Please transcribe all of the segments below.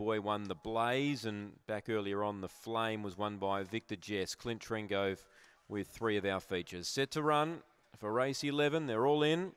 Boy won the Blaze, and back earlier on, the Flame was won by Victor Jess. Clint Trengove with three of our features. Set to run for race 11. They're all in.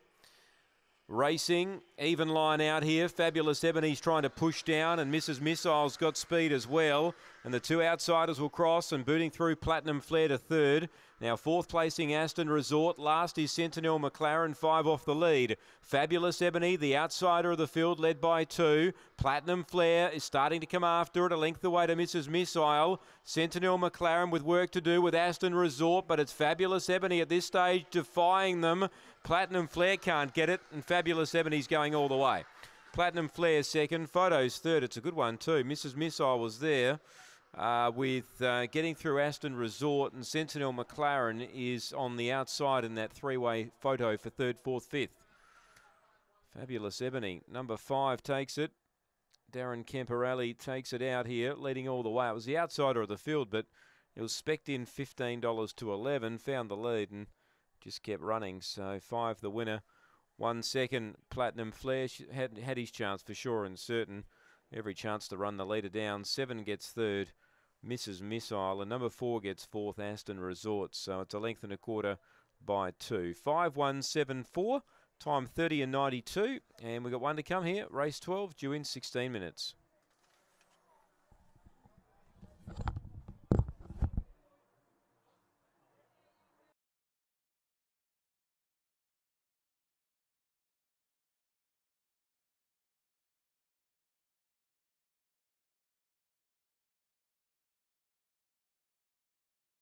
Racing, even line out here. Fabulous Ebony's trying to push down, and Mrs. Missile's got speed as well. And the two outsiders will cross, and booting through Platinum Flare to third. Now fourth placing Aston Resort. Last is Sentinel McLaren, five off the lead. Fabulous Ebony, the outsider of the field, led by two. Platinum Flare is starting to come after it, a length away to Mrs. Missile. Sentinel McLaren with work to do with Aston Resort, but it's Fabulous Ebony at this stage defying them. Platinum Flair can't get it, and Fabulous Ebony's going all the way. Platinum Flair second, Photos third. It's a good one too. Mrs. Missile was there uh, with uh, getting through Aston Resort, and Sentinel McLaren is on the outside in that three-way photo for third, fourth, fifth. Fabulous Ebony, number five, takes it. Darren Camparelli takes it out here, leading all the way. It was the outsider of the field, but it was specked in $15 to 11 found the lead and just kept running. So five, the winner. One second, Platinum Flair had, had his chance for sure and certain. Every chance to run the leader down. Seven gets third, Misses Missile. And number four gets fourth, Aston Resort. So it's a length and a quarter by two. Five, one, seven, four. Time 30 and 92. And we've got one to come here. Race 12, due in 16 minutes.